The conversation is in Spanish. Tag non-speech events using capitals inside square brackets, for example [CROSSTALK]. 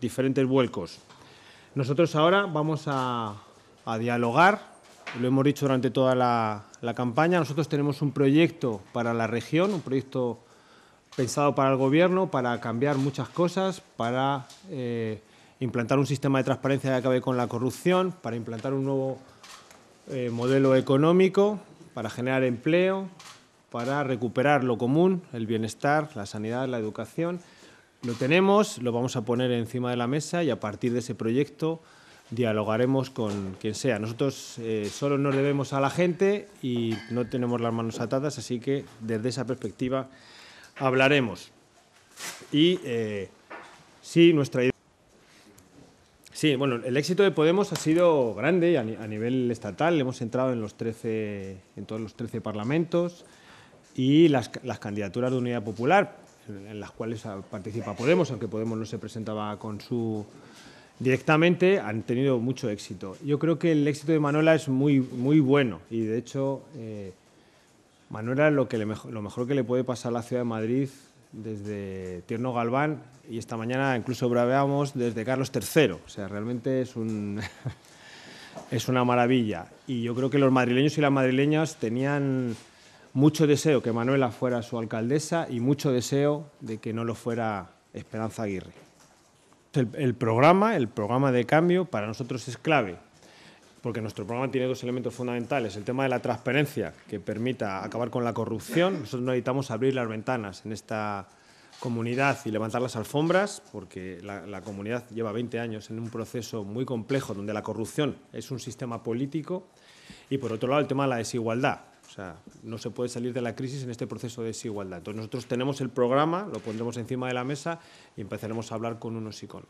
diferentes vuelcos. Nosotros ahora vamos a, dialogar, lo hemos dicho durante toda la, campaña, nosotros tenemos un proyecto para la región, un proyecto pensado para el Gobierno, para cambiar muchas cosas, para eh, implantar un sistema de transparencia que acabe con la corrupción, para implantar un nuevo eh, modelo económico, para generar empleo, para recuperar lo común, el bienestar, la sanidad, la educación. Lo tenemos, lo vamos a poner encima de la mesa y a partir de ese proyecto dialogaremos con quien sea. Nosotros eh, solo nos debemos a la gente y no tenemos las manos atadas, así que desde esa perspectiva hablaremos. Y eh, sí, nuestra Sí, bueno, el éxito de Podemos ha sido grande a, nivel estatal. Hemos entrado en, los 13, en todos los 13 parlamentos y las, las candidaturas de Unidad Popular, en las cuales participa Podemos, aunque Podemos no se presentaba con su directamente, han tenido mucho éxito. Yo creo que el éxito de Manuela es muy, muy bueno y de hecho eh, Manuela lo, que lo mejor que le puede pasar a la ciudad de Madrid desde Tierno Galván y esta mañana incluso braveamos desde Carlos III. O sea, realmente es un... [LAUGHS] es una maravilla. Y yo creo que los madrileños y las madrileñas tenían mucho deseo que Manuela fuera su alcaldesa y mucho deseo de que no lo fuera Esperanza Aguirre. El, programa, el programa de cambio, para nosotros es clave, porque nuestro programa tiene dos elementos fundamentales. El tema de la transparencia, que permita acabar con la corrupción. Nosotros necesitamos abrir las ventanas en esta comunidad y levantar las alfombras, porque la comunidad lleva 20 años en un proceso muy complejo donde la corrupción es un sistema político. Y por otro lado, el tema de la desigualdad o sea, no se puede salir de la crisis en este proceso de desigualdad. Entonces nosotros tenemos el programa, lo pondremos encima de la mesa y empezaremos a hablar con unos y con